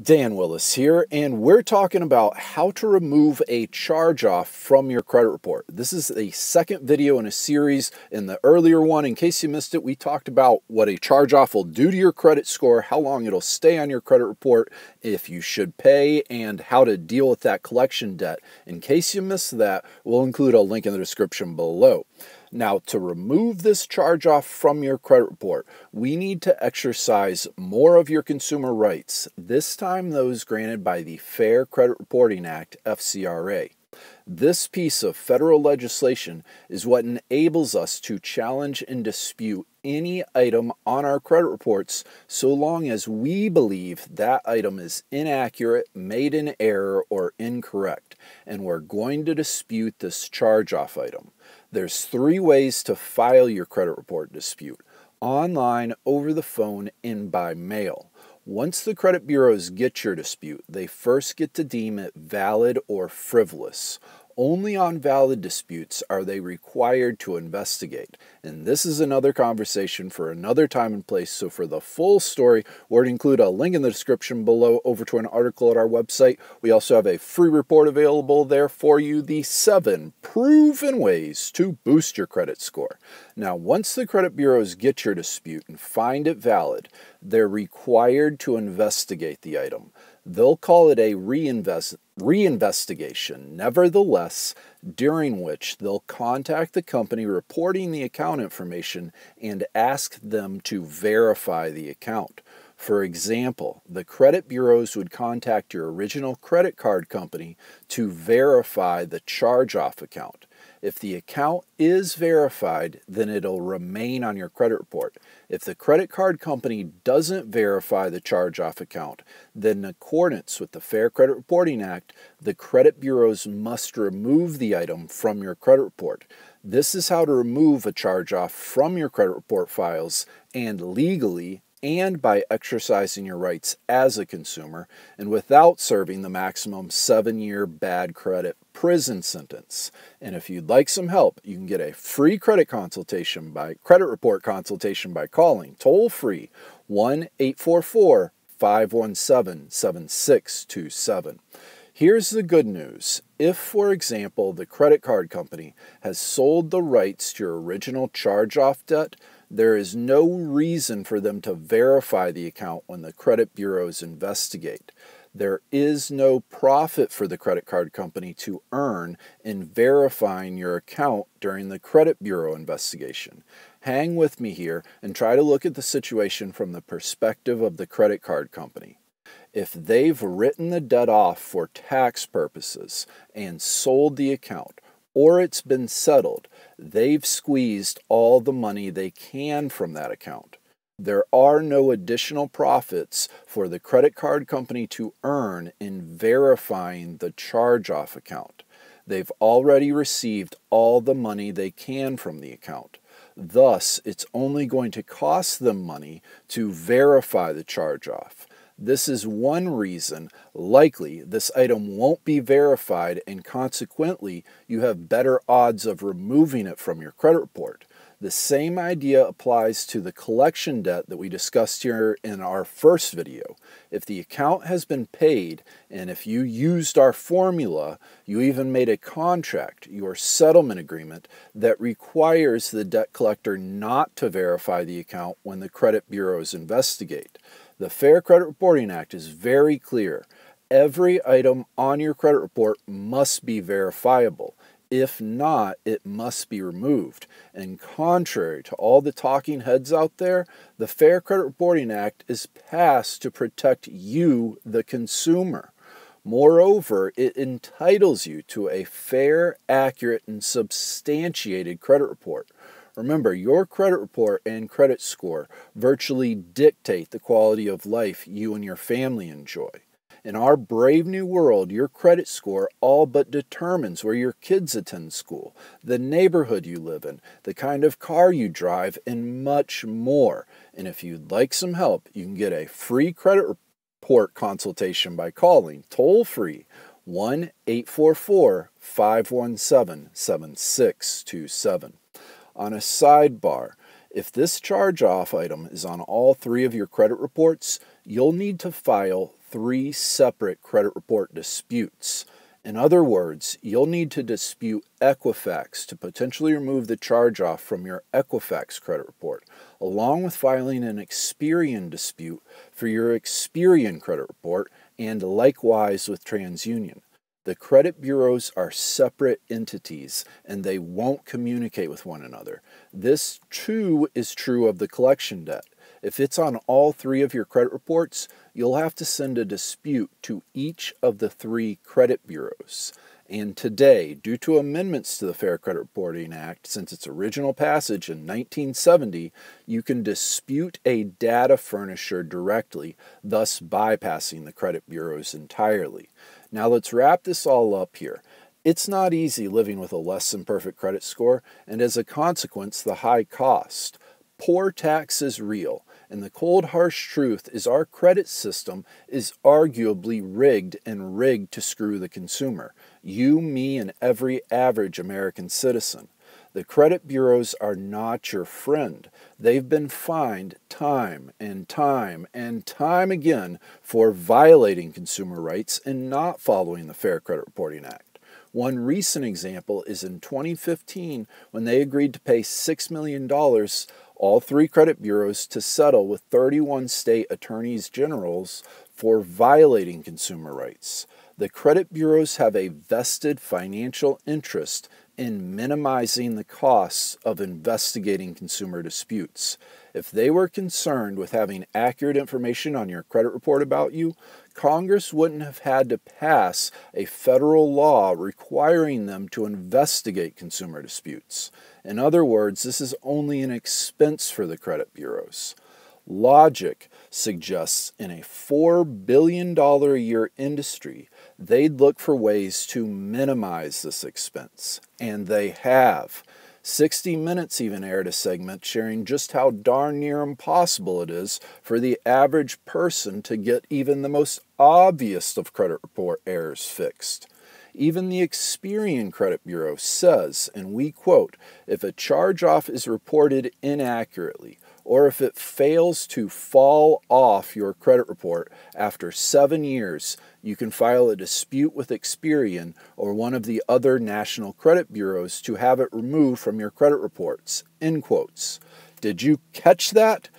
Dan Willis here, and we're talking about how to remove a charge off from your credit report. This is the second video in a series. In the earlier one, in case you missed it, we talked about what a charge off will do to your credit score, how long it'll stay on your credit report, if you should pay, and how to deal with that collection debt. In case you missed that, we'll include a link in the description below. Now, to remove this charge off from your credit report, we need to exercise more of your consumer rights, this time those granted by the Fair Credit Reporting Act, FCRA. This piece of federal legislation is what enables us to challenge and dispute any item on our credit reports so long as we believe that item is inaccurate, made in error, or incorrect, and we're going to dispute this charge off item. There's three ways to file your credit report dispute online, over the phone, and by mail. Once the credit bureaus get your dispute, they first get to deem it valid or frivolous. Only on valid disputes are they required to investigate. And this is another conversation for another time and place. So, for the full story, we're to include a link in the description below over to an article at our website. We also have a free report available there for you the seven proven ways to boost your credit score. Now, once the credit bureaus get your dispute and find it valid, they're required to investigate the item. They'll call it a reinvest, reinvestigation, nevertheless, during which they'll contact the company reporting the account information and ask them to verify the account. For example, the credit bureaus would contact your original credit card company to verify the charge off account. If the account is verified, then it'll remain on your credit report. If the credit card company doesn't verify the charge off account, then in accordance with the Fair Credit Reporting Act, the credit bureaus must remove the item from your credit report. This is how to remove a charge off from your credit report files and legally and by exercising your rights as a consumer and without serving the maximum seven year bad credit prison sentence. And if you'd like some help, you can get a free credit consultation by credit report consultation by calling toll free 1 844 517 7627. Here's the good news. If, for example, the credit card company has sold the rights to your original charge off debt, there is no reason for them to verify the account when the credit bureaus investigate. There is no profit for the credit card company to earn in verifying your account during the credit bureau investigation. Hang with me here and try to look at the situation from the perspective of the credit card company. If they've written the debt off for tax purposes and sold the account, or it's been settled. They've squeezed all the money they can from that account. There are no additional profits for the credit card company to earn in verifying the charge off account. They've already received all the money they can from the account. Thus, it's only going to cost them money to verify the charge off. This is one reason likely this item won't be verified and consequently you have better odds of removing it from your credit report. The same idea applies to the collection debt that we discussed here in our first video. If the account has been paid and if you used our formula, you even made a contract, your settlement agreement, that requires the debt collector not to verify the account when the credit bureaus investigate. The Fair Credit Reporting Act is very clear. Every item on your credit report must be verifiable. If not, it must be removed. And contrary to all the talking heads out there, the Fair Credit Reporting Act is passed to protect you, the consumer. Moreover, it entitles you to a fair, accurate, and substantiated credit report. Remember, your credit report and credit score virtually dictate the quality of life you and your family enjoy. In our brave new world, your credit score all but determines where your kids attend school, the neighborhood you live in, the kind of car you drive, and much more. And if you'd like some help, you can get a free credit report consultation by calling toll free 1 844 517 7627 on a sidebar. If this charge off item is on all three of your credit reports, you'll need to file three separate credit report disputes. In other words, you'll need to dispute Equifax to potentially remove the charge off from your Equifax credit report, along with filing an Experian dispute for your Experian credit report and likewise with TransUnion. The credit bureaus are separate entities and they won't communicate with one another. This too is true of the collection debt. If it's on all three of your credit reports, you'll have to send a dispute to each of the three credit bureaus. And today, due to amendments to the Fair Credit Reporting Act since its original passage in 1970, you can dispute a data furnisher directly, thus bypassing the credit bureaus entirely. Now let's wrap this all up here. It's not easy living with a less than perfect credit score, and as a consequence, the high cost. Poor tax is real, and the cold, harsh truth is our credit system is arguably rigged and rigged to screw the consumer. You, me, and every average American citizen. The credit bureaus are not your friend. They've been fined time and time and time again for violating consumer rights and not following the Fair Credit Reporting Act. One recent example is in 2015 when they agreed to pay $6 million all three credit bureaus to settle with 31 state attorneys generals for violating consumer rights. The credit bureaus have a vested financial interest in minimizing the costs of investigating consumer disputes. If they were concerned with having accurate information on your credit report about you, Congress wouldn't have had to pass a federal law requiring them to investigate consumer disputes. In other words, this is only an expense for the credit bureaus. Logic suggests in a $4 billion a year industry, they'd look for ways to minimize this expense, and they have. 60 Minutes even aired a segment sharing just how darn near impossible it is for the average person to get even the most obvious of credit report errors fixed. Even the Experian Credit Bureau says, and we quote, if a charge off is reported inaccurately, or if it fails to fall off your credit report after seven years, you can file a dispute with Experian or one of the other national credit bureaus to have it removed from your credit reports. End quotes. Did you catch that?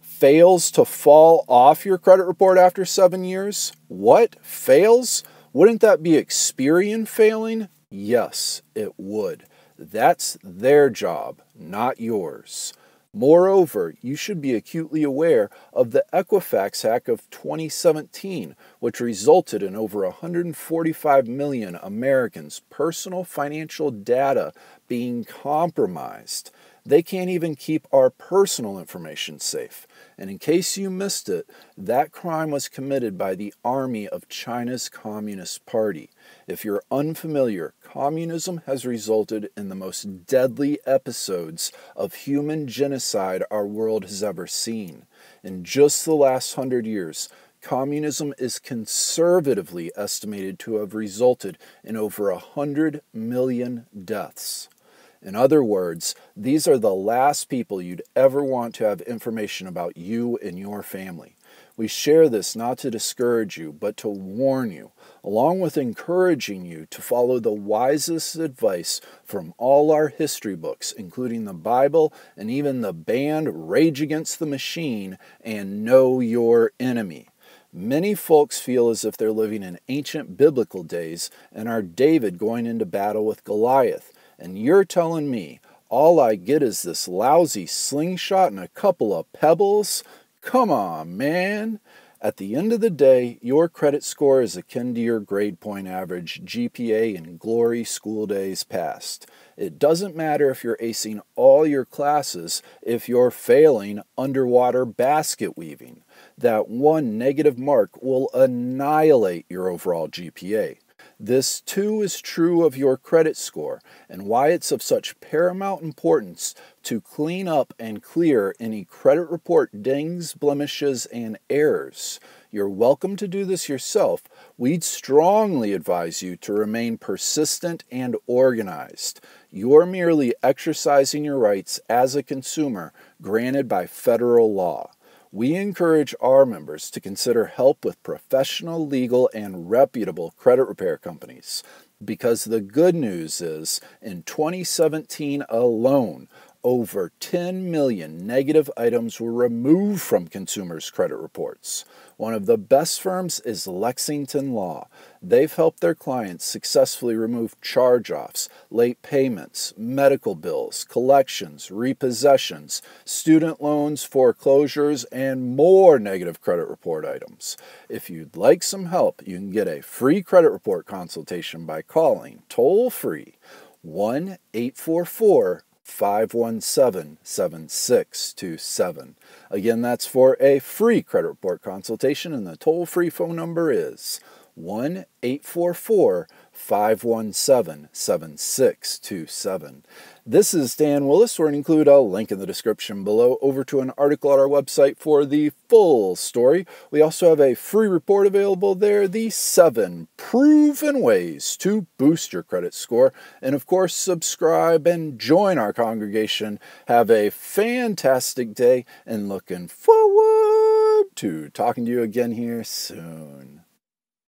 Fails to fall off your credit report after seven years? What? Fails? Wouldn't that be Experian failing? Yes, it would. That's their job, not yours. Moreover, you should be acutely aware of the Equifax hack of 2017, which resulted in over 145 million Americans' personal financial data being compromised. They can't even keep our personal information safe. And in case you missed it, that crime was committed by the army of China's Communist Party. If you're unfamiliar, communism has resulted in the most deadly episodes of human genocide our world has ever seen. In just the last hundred years, communism is conservatively estimated to have resulted in over 100 million deaths. In other words, these are the last people you'd ever want to have information about you and your family. We share this not to discourage you, but to warn you, along with encouraging you to follow the wisest advice from all our history books, including the Bible and even the band Rage Against the Machine and Know Your Enemy. Many folks feel as if they're living in ancient biblical days and are David going into battle with Goliath and you're telling me all I get is this lousy slingshot and a couple of pebbles? Come on, man. At the end of the day, your credit score is akin to your grade point average, GPA, and glory school days past. It doesn't matter if you're acing all your classes if you're failing underwater basket weaving. That one negative mark will annihilate your overall GPA. This too is true of your credit score and why it's of such paramount importance to clean up and clear any credit report dings, blemishes, and errors. You're welcome to do this yourself. We'd strongly advise you to remain persistent and organized. You're merely exercising your rights as a consumer granted by federal law we encourage our members to consider help with professional, legal, and reputable credit repair companies. Because the good news is, in 2017 alone, over 10 million negative items were removed from consumers' credit reports. One of the best firms is Lexington Law. They've helped their clients successfully remove charge offs, late payments, medical bills, collections, repossessions, student loans, foreclosures, and more negative credit report items. If you'd like some help, you can get a free credit report consultation by calling toll free 1 844 517 7627. Again, that's for a free credit report consultation, and the toll free phone number is 1 844 517-7627. This is Dan Willis. We're going to include a link in the description below over to an article at our website for the full story. We also have a free report available there, the seven proven ways to boost your credit score. And of course, subscribe and join our congregation. Have a fantastic day and looking forward to talking to you again here soon.